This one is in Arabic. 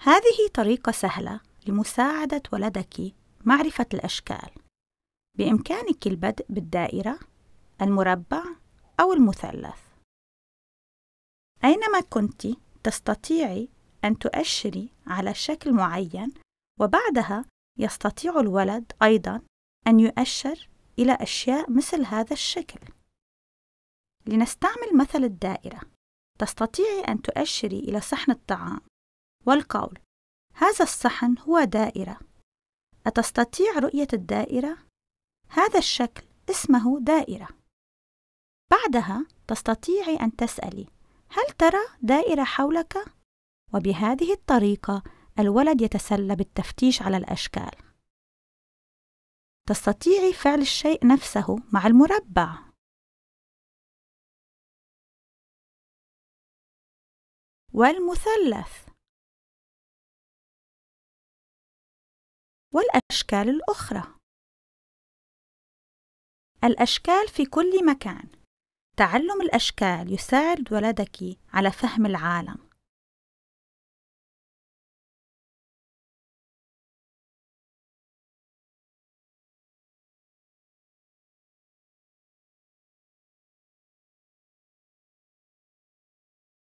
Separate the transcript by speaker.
Speaker 1: هذه طريقة سهلة
Speaker 2: لمساعدة ولدك معرفة الأشكال بإمكانك البدء بالدائرة المربع أو المثلث أينما كنت تستطيعي أن تؤشري على شكل معين وبعدها يستطيع الولد أيضا أن يؤشر إلى أشياء مثل هذا الشكل لنستعمل مثل الدائرة تستطيعي أن تؤشري إلى صحن الطعام والقول هذا الصحن هو دائرة أتستطيع رؤية الدائرة؟ هذا الشكل اسمه دائرة بعدها تستطيعي أن تسألي هل ترى دائرة حولك؟ وبهذه الطريقة الولد يتسلى بالتفتيش على الأشكال تستطيعي فعل الشيء
Speaker 3: نفسه مع المربع والمثلث والأشكال الأخرى
Speaker 1: الأشكال في كل مكان تعلم الأشكال يساعد ولدك
Speaker 3: على فهم العالم